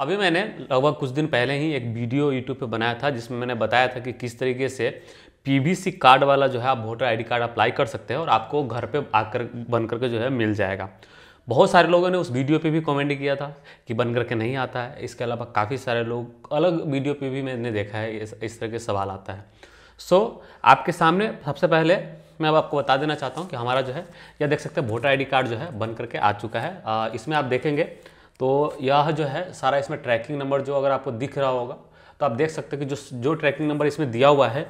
अभी मैंने लगभग कुछ दिन पहले ही एक वीडियो यूट्यूब पे बनाया था जिसमें मैंने बताया था कि किस तरीके से पीवीसी कार्ड वाला जो है आप वोटर आईडी कार्ड अप्लाई कर सकते हैं और आपको घर पे आकर बन करके जो है मिल जाएगा बहुत सारे लोगों ने उस वीडियो पे भी कमेंट किया था कि बन करके नहीं आता है इसके अलावा काफ़ी सारे लोग अलग वीडियो पर भी मैंने देखा है इस, तरह के सवाल आता है सो so, आपके सामने सबसे पहले मैं अब आपको बता देना चाहता हूँ कि हमारा जो है यह देख सकते हैं वोटर आई कार्ड जो है बन करके आ चुका है इसमें आप देखेंगे तो यह जो है सारा इसमें ट्रैकिंग नंबर जो अगर आपको दिख रहा होगा तो आप देख सकते हैं कि जो जो ट्रैकिंग नंबर इसमें दिया हुआ है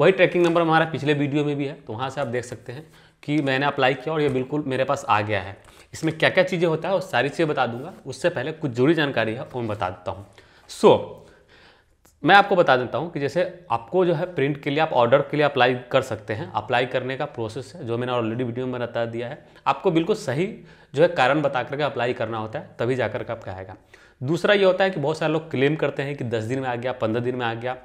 वही ट्रैकिंग नंबर हमारा पिछले वीडियो में भी है तो वहाँ से आप देख सकते हैं कि मैंने अप्लाई किया और ये बिल्कुल मेरे पास आ गया है इसमें क्या क्या चीज़ें होता है वो सारी चीज़ें बता दूंगा उससे पहले कुछ जरूरी जानकारी है वो मैं बता देता हूँ सो so, मैं आपको बता देता हूँ कि जैसे आपको जो है प्रिंट के लिए आप ऑर्डर के लिए अप्लाई कर सकते हैं अप्लाई करने का प्रोसेस है जो मैंने ऑलरेडी वीडियो में बता दिया है आपको बिल्कुल सही जो है कारण बता करके अप्लाई करना होता है तभी जाकर के आपका आएगा दूसरा ये होता है कि बहुत सारे लोग क्लेम करते हैं कि दस दिन में आ गया पंद्रह दिन में आ गया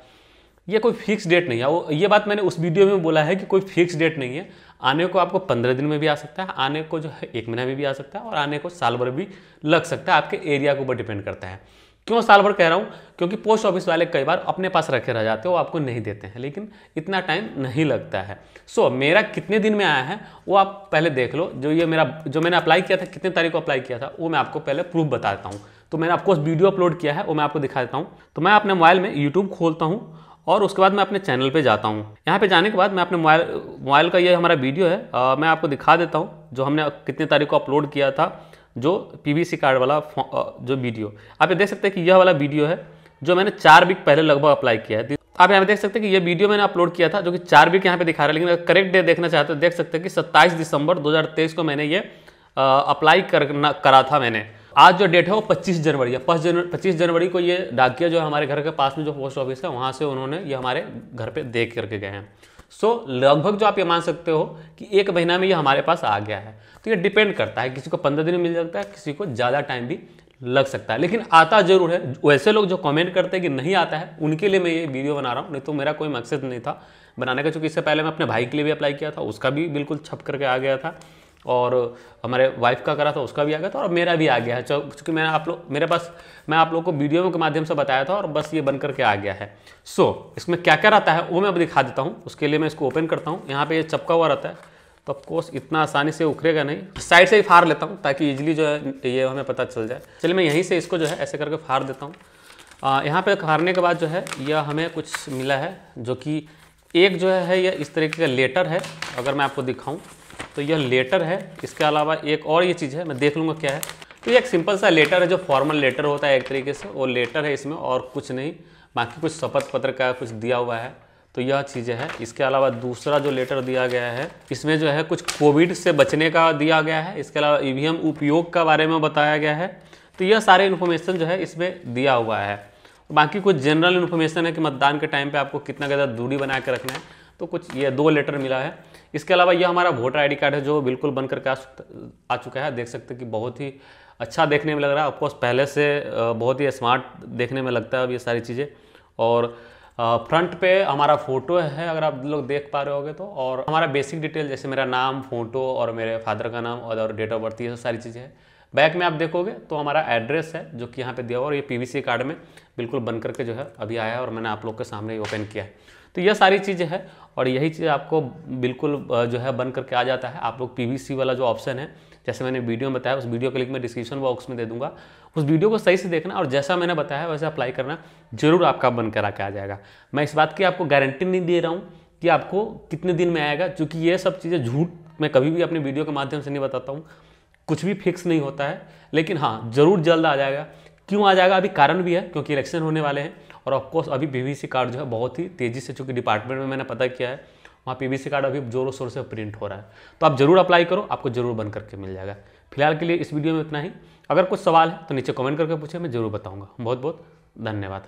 ये कोई फिक्स डेट नहीं है वो ये बात मैंने उस वीडियो में बोला है कि कोई फिक्स डेट नहीं है आने को आपको पंद्रह दिन में भी आ सकता है आने को जो है एक महीना में भी आ सकता है और आने को साल भर भी लग सकता है आपके एरिया के ऊपर डिपेंड करता है क्यों साल भर कह रहा हूँ क्योंकि पोस्ट ऑफिस वाले कई बार अपने पास रखे रह जाते हो आपको नहीं देते हैं लेकिन इतना टाइम नहीं लगता है सो so, मेरा कितने दिन में आया है वो आप पहले देख लो जो ये मेरा जो मैंने अप्लाई किया था कितने तारीख को अप्लाई किया था वो मैं आपको पहले प्रूफ बताता हूँ तो मैंने आपको वीडियो अपलोड किया है वो मैं आपको दिखा देता हूँ तो मैं अपने मोबाइल में यूट्यूब खोलता हूँ और उसके बाद मैं अपने चैनल पे जाता हूँ यहाँ पे जाने के बाद मैं अपने मोबाइल मोबाइल का ये हमारा वीडियो है आ, मैं आपको दिखा देता हूँ जो हमने कितनी तारीख को अपलोड किया था जो पीवीसी कार्ड वाला जो वीडियो आप ये देख सकते हैं कि यह वाला वीडियो है जो मैंने चार वीक पहले लगभग अप्लाई किया है आप यहाँ पे देख सकते हैं कि ये वीडियो मैंने अपलोड किया था जो कि चार वीक यहाँ पे दिखा रहा है लेकिन करेक्ट डे देखना चाहते हो तो देख सकते हैं कि सत्ताईस दिसंबर दो को मैंने ये अप्लाई करना करा था मैंने आज जो डेट है वो पच्चीस जनवरी है पच्चीस जनवरी को ये डाकिया जो हमारे घर के पास में जो पोस्ट ऑफिस है वहाँ से उन्होंने ये हमारे घर पर देख करके गए हैं सो so, लगभग जो आप ये मान सकते हो कि एक महीना में ये हमारे पास आ गया है तो ये डिपेंड करता है किसी को पंद्रह दिन में मिल सकता है किसी को ज़्यादा टाइम भी लग सकता है लेकिन आता जरूर है वैसे लोग जो कमेंट करते हैं कि नहीं आता है उनके लिए मैं ये वीडियो बना रहा हूँ नहीं तो मेरा कोई मकसद नहीं था बनाने का चूँकि इससे पहले मैं अपने भाई के लिए भी अप्लाई किया था उसका भी बिल्कुल छप करके आ गया था और हमारे वाइफ का करा था उसका भी आ गया था और मेरा भी आ गया है चूँकि मैंने आप लोग मेरे पास मैं आप लोग को वीडियो के माध्यम से बताया था और बस ये बन करके आ गया है सो so, इसमें क्या क्या रहता है वो मैं अब दिखा देता हूँ उसके लिए मैं इसको ओपन करता हूँ यहाँ पर ये चपका हुआ रहता है तो ऑफकोर्स इतना आसानी से उखरेगा नहीं साइड से ही फाड़ लेता हूँ ताकि ईजिली जो है ये हमें पता चल जाए चलिए मैं यहीं से इसको जो है ऐसे करके फाड़ देता हूँ यहाँ पे फाड़ने के बाद जो है यह हमें कुछ मिला है जो कि एक जो है यह इस तरीके का लेटर है अगर मैं आपको दिखाऊँ तो यह लेटर है इसके अलावा एक और ये चीज़ है मैं देख लूँगा क्या है तो ये एक सिंपल सा लेटर है जो फॉर्मल लेटर होता है एक तरीके से वो लेटर है इसमें और कुछ नहीं बाकी कुछ शपथ पत्र का कुछ दिया हुआ है तो यह चीज़ें हैं इसके अलावा दूसरा जो लेटर दिया गया है इसमें जो है कुछ कोविड से बचने का दिया गया है इसके अलावा ई उपयोग का बारे में बताया गया है तो यह सारे इन्फॉर्मेशन जो है इसमें दिया हुआ है बाकी कुछ जनरल इन्फॉर्मेशन है कि मतदान के टाइम पे आपको कितना ज़्यादा दूरी बना के रखना है तो कुछ ये दो लेटर मिला है इसके अलावा यह हमारा वोटर आईडी कार्ड है जो बिल्कुल बन करके आ, आ चुका है देख सकते कि बहुत ही अच्छा देखने में लग रहा है ऑफकोर्स पहले से बहुत ही स्मार्ट देखने में लगता है अब ये सारी चीज़ें और फ्रंट पे हमारा फोटो है अगर आप लोग देख पा रहे होगे तो और हमारा बेसिक डिटेल जैसे मेरा नाम फोटो और मेरे फादर का नाम और डेट ऑफ बर्थ ये सारी चीज़ें हैं बैक में आप देखोगे तो हमारा एड्रेस है जो कि यहाँ पे दिया हुआ और ये पीवीसी कार्ड में बिल्कुल बन करके जो है अभी आया है और मैंने आप लोग के सामने ओपन किया है तो यह सारी चीज़ें हैं और यही चीज़ आपको बिल्कुल जो है बन करके आ जाता है आप लोग पी वाला जो ऑप्शन है जैसे मैंने वीडियो में बताया उस वीडियो का लिंक मैं डिस्क्रिप्शन बॉक्स में दे दूंगा उस वीडियो को सही से देखना और जैसा मैंने बताया वैसे अप्लाई करना जरूर आपका बन करा के आ जाएगा मैं इस बात की आपको गारंटी नहीं दे रहा हूँ कि आपको कितने दिन में आएगा क्योंकि ये सब चीज़ें झूठ मैं कभी भी अपने वीडियो के माध्यम से नहीं बताता हूँ कुछ भी फिक्स नहीं होता है लेकिन हाँ ज़रूर जल्द आ जाएगा क्यों आ जाएगा अभी कारण भी है क्योंकि इलेक्शन होने वाले हैं और ऑफकोर्स अभी सी कार्ड जो है बहुत ही तेज़ी से चूँकि डिपार्टमेंट में मैंने पता किया है वहाँ सी कार्ड अभी जोरों शोर से प्रिंट हो रहा है तो आप जरूर अप्लाई करो आपको जरूर बन करके मिल जाएगा फिलहाल के लिए इस वीडियो में इतना ही अगर कुछ सवाल है तो नीचे कमेंट करके पूछे मैं जरूर बताऊँगा बहुत बहुत धन्यवाद